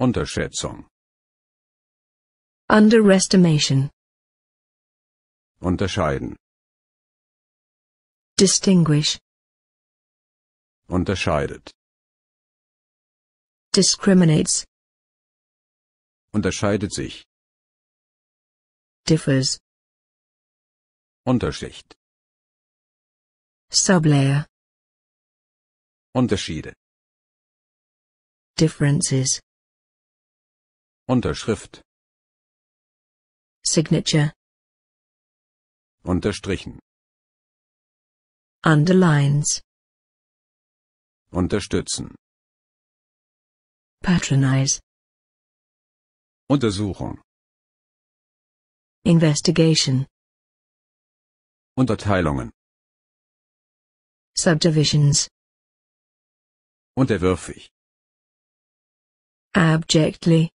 Unterschätzung. Underestimation. Unterscheiden. Distinguish. Unterscheidet. Discriminates. Unterscheidet sich. Differs. Unterschicht. Sublayer. Unterschiede. Differences. Unterschrift. Signature. Unterstrichen. Underlines. Unterstützen. Patronize. Untersuchung. Investigation. Unterteilungen. Subdivisions. Unterwürfig. Abjectly.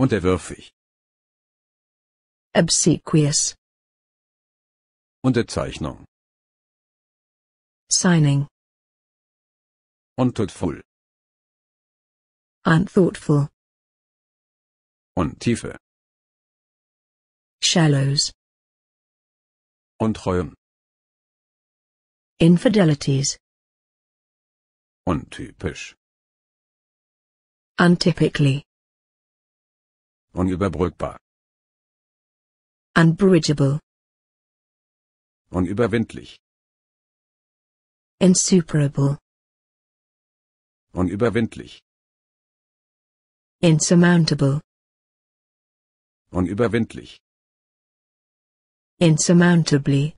Unterwürfig. Obsequious. Unterzeichnung. Signing. Unthoughtful. Unthoughtful. Untiefe. Shallows. Untreuen. Infidelities. Untypisch. Untypically. Unüberbrückbar. Unbridgeable. Unüberwindlich. Insuperable. Unüberwindlich. Insurmountable. Unüberwindlich. Insurmountably.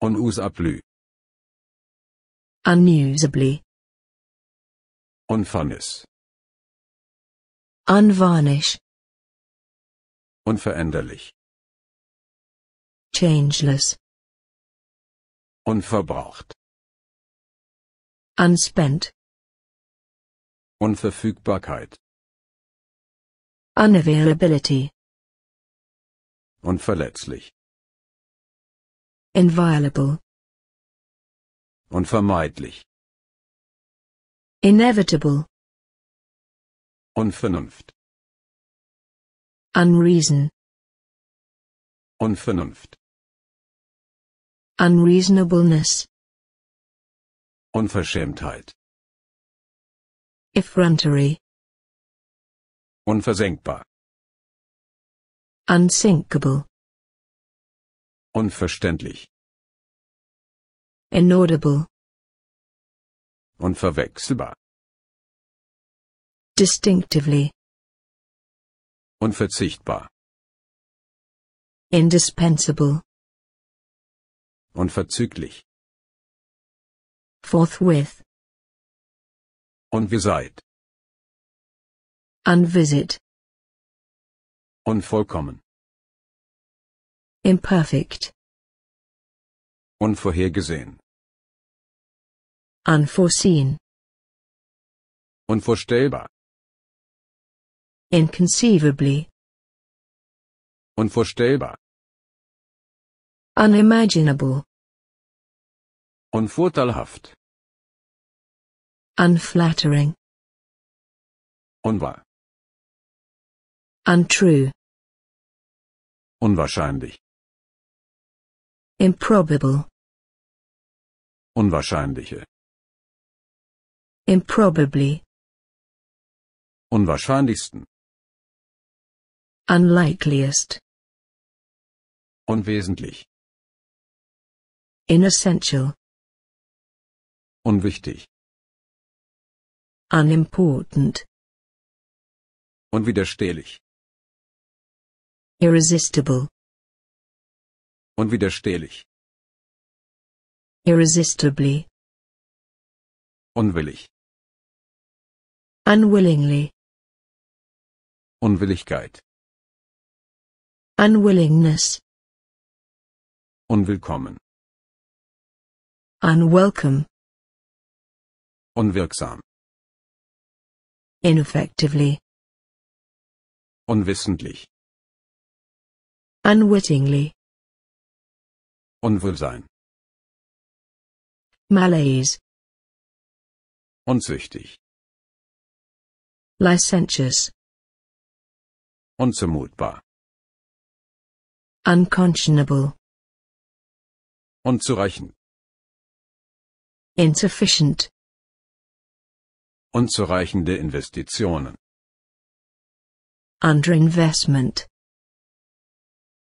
Unusably. Unusably. Unfairness. Unvarnish. Unveränderlich. Changeless. Unverbraucht. Unspent. Unverfügbarkeit. Unavailability. Unverletzlich. Inviolable. Unvermeidlich. Inevitable. Unvernunft. Unreason. Unvernunft. Unreasonableness. Unverschämtheit. Effrontery. Unversenkbar. Unsinkable. Unverständlich. Inaudible. Unverwechselbar distinctively unverzichtbar indispensable unverzüglich forthwith unvisite unvisit unvollkommen imperfect unvorhergesehen unforeseen unvorstellbar Inconceivably. Unvorstellbar. Unimaginable. Unvorteilhaft. Unflattering. Unwahr. Untrue. Unwahrscheinlich. Improbable. Unwahrscheinliche. Improbably. Unwahrscheinlichsten. Unlikeliest. Unwesentlich. Inessential. Unwichtig. Unimportant. Unwiderstehlich. Irresistible. Unwiderstehlich. Irresistibly. Unwillig. Unwillingly. Unwilligkeit. Unwillingness. Unwillkommen. Unwelcome. Unwirksam. Ineffectively. Unwissentlich. Unwittingly. Unwohlsein. Malaise. Unzüchtig. Licentious. Unzumutbar unconscionable unzureichend insufficient unzureichende Investitionen underinvestment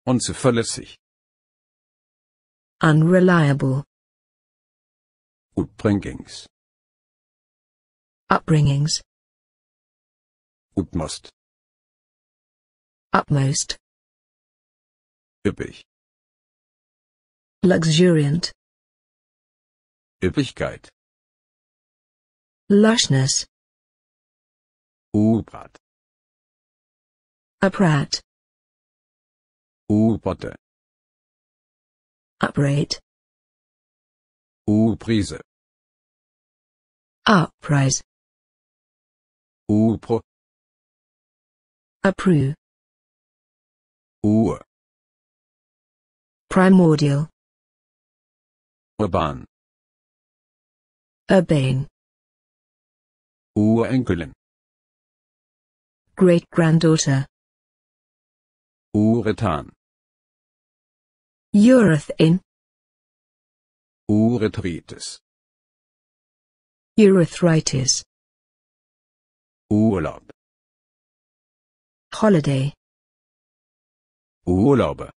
unzuverlässig unreliable upbringings upbringings utmost utmost üppig luxuriant Üppigkeit lushness Upat upright Upotte Uprate. Uprise uprise Upro approve Uhr primordial urban urbane Urenkelin great granddaughter uretan urethane urethritis urethritis urlaub holiday urlaube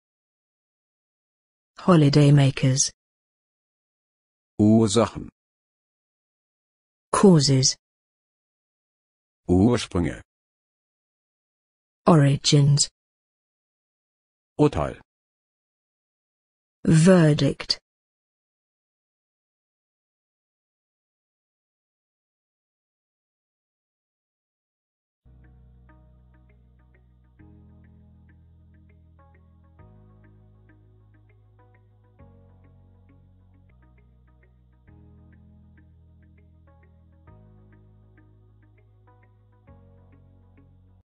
Holidaymakers. Ursachen. Causes. Ursprünge. Origins. Urteil. Verdict.